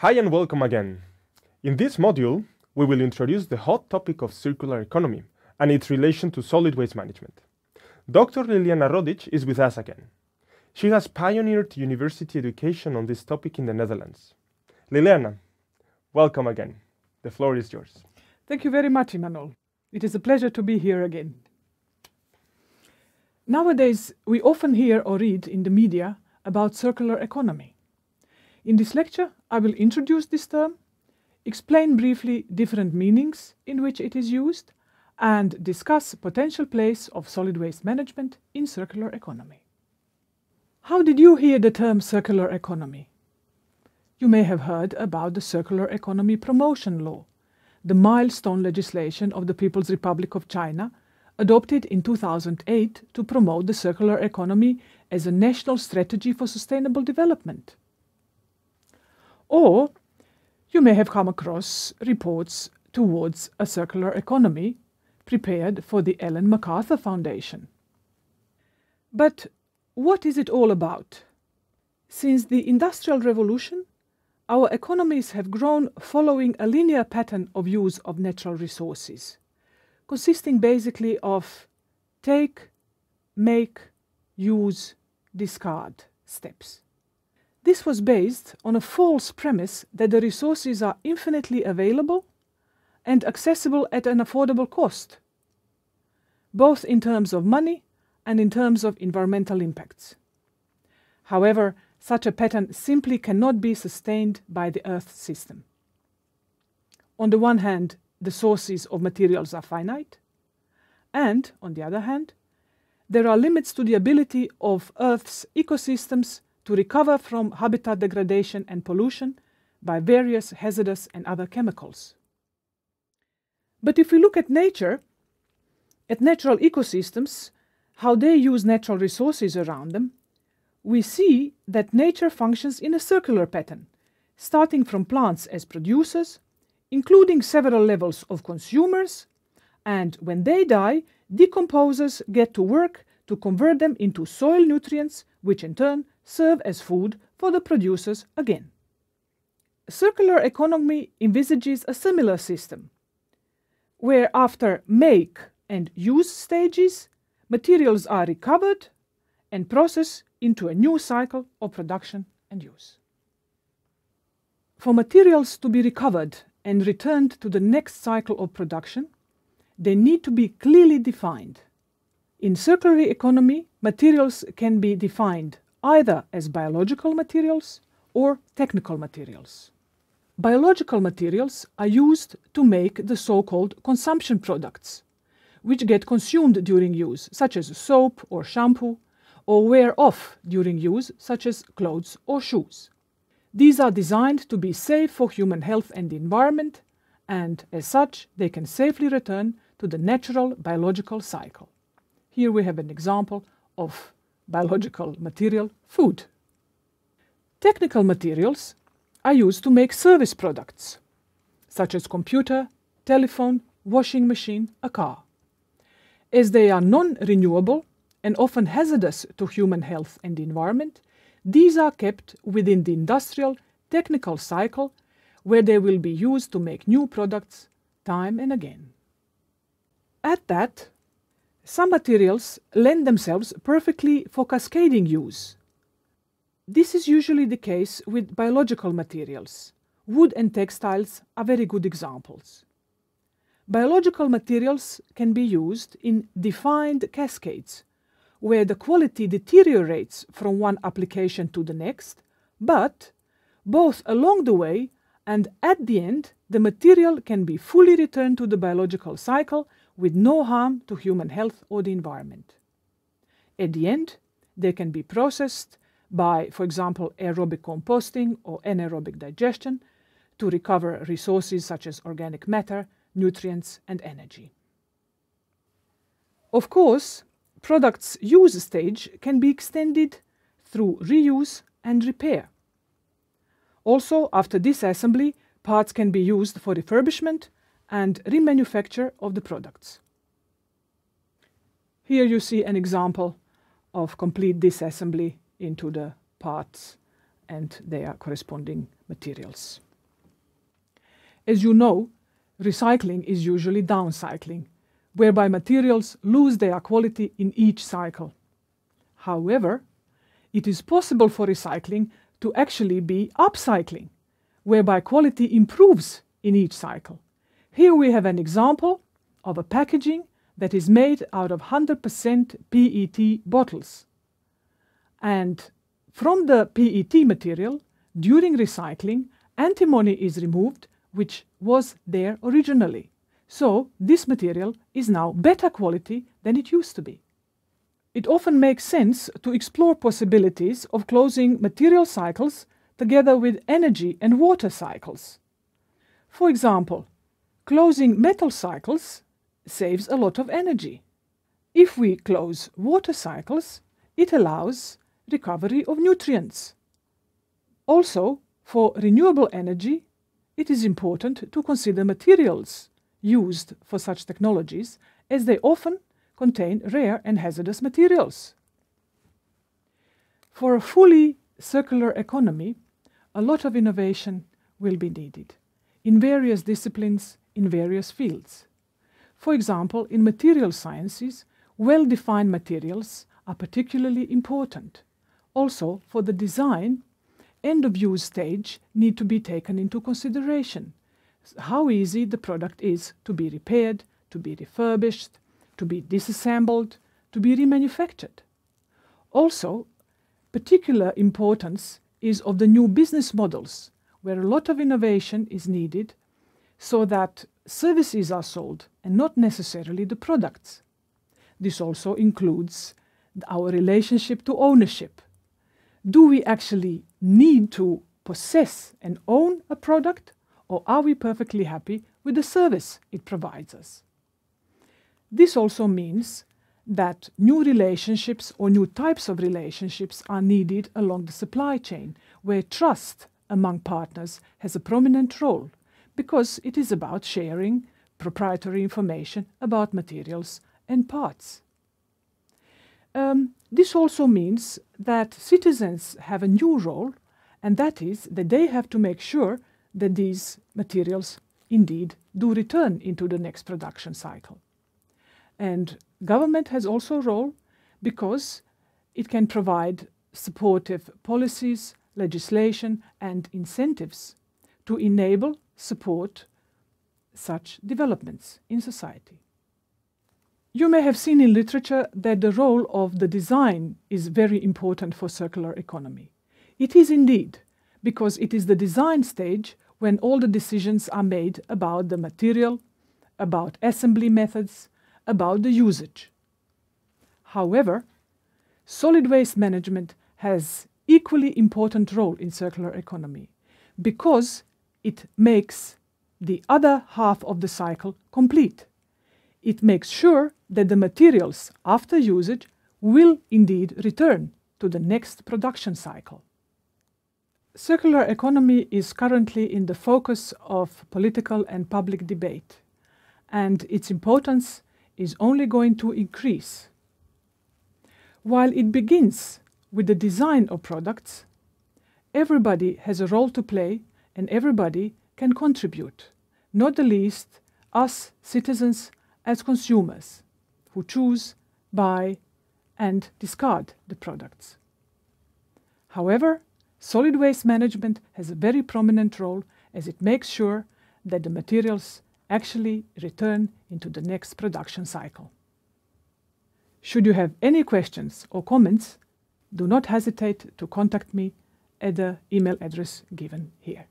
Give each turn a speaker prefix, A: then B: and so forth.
A: Hi and welcome again. In this module, we will introduce the hot topic of circular economy and its relation to solid waste management. Dr. Liliana Rodic is with us again. She has pioneered university education on this topic in the Netherlands. Liliana, welcome again. The floor is yours. Thank you very much, Imanol. It is a pleasure to be here again. Nowadays, we often hear or read in the media about circular economy. In this lecture, I will introduce this term, explain briefly different meanings in which it is used, and discuss potential place of solid waste management in circular economy. How did you hear the term circular economy? You may have heard about the Circular Economy Promotion Law, the milestone legislation of the People's Republic of China, adopted in 2008 to promote the circular economy as a national strategy for sustainable development. Or you may have come across reports towards a circular economy prepared for the Ellen MacArthur Foundation. But what is it all about? Since the Industrial Revolution, our economies have grown following a linear pattern of use of natural resources, consisting basically of take, make, use, discard steps. This was based on a false premise that the resources are infinitely available and accessible at an affordable cost, both in terms of money and in terms of environmental impacts. However, such a pattern simply cannot be sustained by the Earth system. On the one hand, the sources of materials are finite, and on the other hand, there are limits to the ability of Earth's ecosystems to recover from habitat degradation and pollution by various hazardous and other chemicals. But if we look at nature, at natural ecosystems, how they use natural resources around them, we see that nature functions in a circular pattern, starting from plants as producers, including several levels of consumers, and when they die, decomposers get to work to convert them into soil nutrients, which in turn serve as food for the producers again. circular economy envisages a similar system, where after make and use stages, materials are recovered and processed into a new cycle of production and use. For materials to be recovered and returned to the next cycle of production, they need to be clearly defined. In circular economy, materials can be defined either as biological materials or technical materials. Biological materials are used to make the so-called consumption products, which get consumed during use, such as soap or shampoo, or wear off during use, such as clothes or shoes. These are designed to be safe for human health and the environment, and as such, they can safely return to the natural biological cycle. Here we have an example of biological material, food. Technical materials are used to make service products, such as computer, telephone, washing machine, a car. As they are non-renewable and often hazardous to human health and the environment, these are kept within the industrial technical cycle where they will be used to make new products time and again. At that, some materials lend themselves perfectly for cascading use. This is usually the case with biological materials. Wood and textiles are very good examples. Biological materials can be used in defined cascades, where the quality deteriorates from one application to the next, but both along the way and at the end, the material can be fully returned to the biological cycle with no harm to human health or the environment. At the end, they can be processed by, for example, aerobic composting or anaerobic digestion to recover resources such as organic matter, nutrients, and energy. Of course, products' use stage can be extended through reuse and repair. Also, after disassembly, parts can be used for refurbishment and remanufacture of the products. Here you see an example of complete disassembly into the parts and their corresponding materials. As you know, recycling is usually downcycling, whereby materials lose their quality in each cycle. However, it is possible for recycling to actually be upcycling, whereby quality improves in each cycle. Here we have an example of a packaging that is made out of 100% PET bottles. And from the PET material, during recycling, antimony is removed, which was there originally. So this material is now better quality than it used to be. It often makes sense to explore possibilities of closing material cycles together with energy and water cycles. For example, closing metal cycles saves a lot of energy. If we close water cycles, it allows recovery of nutrients. Also, for renewable energy, it is important to consider materials used for such technologies as they often contain rare and hazardous materials. For a fully circular economy, a lot of innovation will be needed in various disciplines, in various fields. For example, in material sciences, well-defined materials are particularly important. Also, for the design, end-of-use stage need to be taken into consideration. How easy the product is to be repaired, to be refurbished, to be disassembled, to be remanufactured. Also, particular importance is of the new business models, where a lot of innovation is needed so that services are sold and not necessarily the products. This also includes our relationship to ownership. Do we actually need to possess and own a product, or are we perfectly happy with the service it provides us? This also means that new relationships or new types of relationships are needed along the supply chain, where trust among partners has a prominent role because it is about sharing proprietary information about materials and parts. Um, this also means that citizens have a new role, and that is that they have to make sure that these materials indeed do return into the next production cycle. And government has also a role because it can provide supportive policies, legislation, and incentives to enable, support such developments in society. You may have seen in literature that the role of the design is very important for circular economy. It is indeed, because it is the design stage when all the decisions are made about the material, about assembly methods, about the usage. However, solid waste management has equally important role in circular economy because it makes the other half of the cycle complete. It makes sure that the materials after usage will indeed return to the next production cycle. Circular economy is currently in the focus of political and public debate, and its importance is only going to increase. While it begins with the design of products, everybody has a role to play and everybody can contribute, not the least us citizens as consumers who choose, buy, and discard the products. However, solid waste management has a very prominent role as it makes sure that the materials actually return into the next production cycle. Should you have any questions or comments, do not hesitate to contact me at the email address given here.